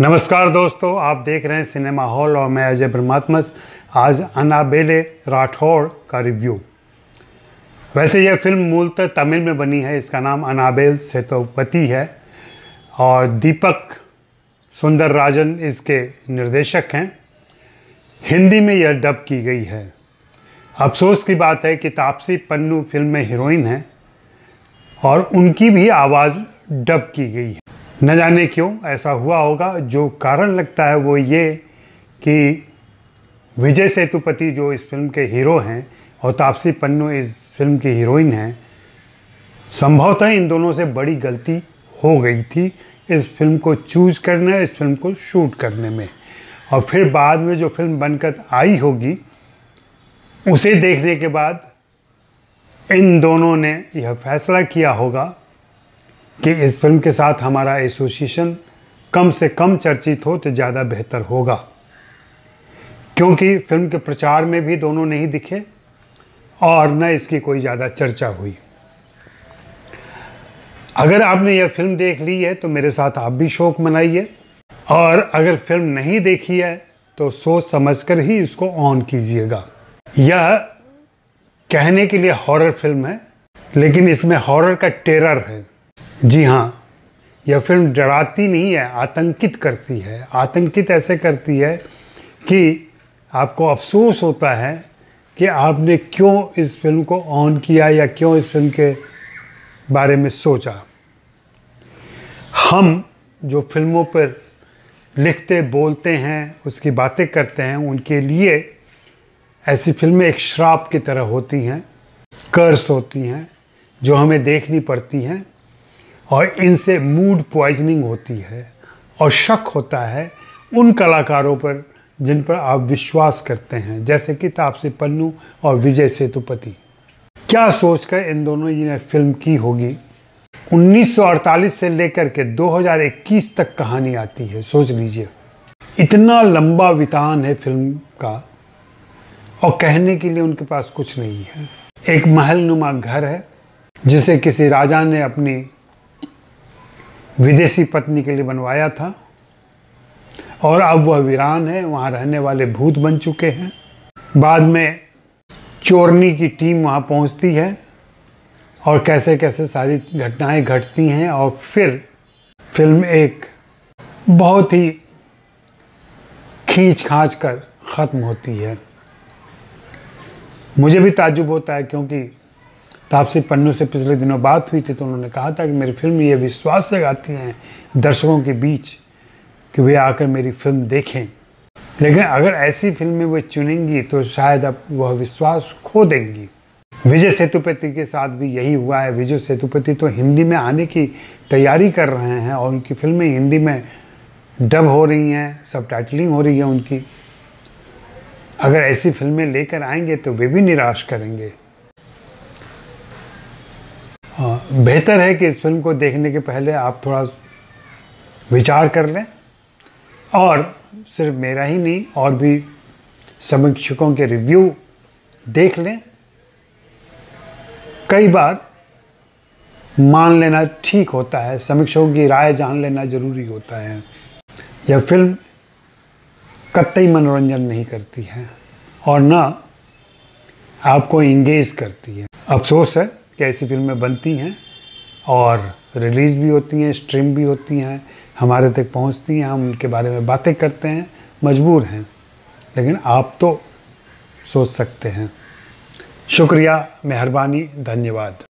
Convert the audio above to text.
नमस्कार दोस्तों आप देख रहे हैं सिनेमा हॉल और मैं अजय परमात्मस आज अनाबेले राठौड़ का रिव्यू वैसे यह फिल्म मूलतः तमिल में बनी है इसका नाम अनाबेल सेतुपति है और दीपक सुंदर राजन इसके निर्देशक हैं हिंदी में यह डब की गई है अफसोस की बात है कि तापसी पन्नू फिल्म में हीरोइन है और उनकी भी आवाज़ डब की गई है न जाने क्यों ऐसा हुआ होगा जो कारण लगता है वो ये कि विजय सेतुपति जो इस फिल्म के हीरो हैं और तापसी पन्नू इस फिल्म की हीरोइन हैं संभवतः इन दोनों से बड़ी गलती हो गई थी इस फिल्म को चूज करने इस फिल्म को शूट करने में और फिर बाद में जो फिल्म बनकर आई होगी उसे देखने के बाद इन दोनों ने यह फैसला किया होगा कि इस फिल्म के साथ हमारा एसोसिएशन कम से कम चर्चित हो तो ज़्यादा बेहतर होगा क्योंकि फिल्म के प्रचार में भी दोनों नहीं दिखे और न इसकी कोई ज़्यादा चर्चा हुई अगर आपने यह फिल्म देख ली है तो मेरे साथ आप भी शौक मनाइए और अगर फिल्म नहीं देखी है तो सोच समझकर ही इसको ऑन कीजिएगा यह कहने के लिए हॉरर फिल्म है लेकिन इसमें हॉरर का टेरर है जी हाँ यह फिल्म डराती नहीं है आतंकित करती है आतंकित ऐसे करती है कि आपको अफसोस होता है कि आपने क्यों इस फिल्म को ऑन किया या क्यों इस फिल्म के बारे में सोचा हम जो फिल्मों पर लिखते बोलते हैं उसकी बातें करते हैं उनके लिए ऐसी फिल्में एक श्राप की तरह होती हैं कर्स होती हैं जो हमें देखनी पड़ती हैं और इनसे मूड पॉइजनिंग होती है और शक होता है उन कलाकारों पर जिन पर आप विश्वास करते हैं जैसे कि तापसी पन्नू और विजय सेतुपति क्या सोचकर इन दोनों जी ने फिल्म की होगी 1948 से लेकर के 2021 तक कहानी आती है सोच लीजिए इतना लंबा वितान है फिल्म का और कहने के लिए उनके पास कुछ नहीं है एक महल नुमा घर है जिसे किसी राजा ने अपनी विदेशी पत्नी के लिए बनवाया था और अब वह वीरान है वहाँ रहने वाले भूत बन चुके हैं बाद में चोरनी की टीम वहाँ पहुँचती है और कैसे कैसे सारी घटनाएं घटती हैं और फिर फिल्म एक बहुत ही खींच खाँच कर ख़त्म होती है मुझे भी ताजुब होता है क्योंकि तापसी तो पन्नू से पिछले दिनों बात हुई थी तो उन्होंने कहा था कि मेरी फिल्म ये विश्वास लगाती हैं दर्शकों के बीच कि वे आकर मेरी फिल्म देखें लेकिन अगर ऐसी फिल्में वे चुनेंगी तो शायद अब वह विश्वास खो देंगी विजय सेतुपति के साथ भी यही हुआ है विजय सेतुपति तो हिंदी में आने की तैयारी कर रहे हैं और उनकी फिल्में हिंदी में डब हो रही हैं सब टाइटलिंग हो रही है उनकी अगर ऐसी फिल्में लेकर आएंगे तो वे भी निराश करेंगे बेहतर है कि इस फिल्म को देखने के पहले आप थोड़ा विचार कर लें और सिर्फ मेरा ही नहीं और भी समीक्षकों के रिव्यू देख लें कई बार मान लेना ठीक होता है समीक्षकों की राय जान लेना ज़रूरी होता है यह फिल्म कतई मनोरंजन नहीं करती है और ना आपको इंगेज करती है अफसोस है कैसी फिल्में बनती हैं और रिलीज़ भी होती हैं स्ट्रीम भी होती हैं हमारे तक पहुंचती हैं हम उनके बारे में बातें करते हैं मजबूर हैं लेकिन आप तो सोच सकते हैं शुक्रिया मेहरबानी धन्यवाद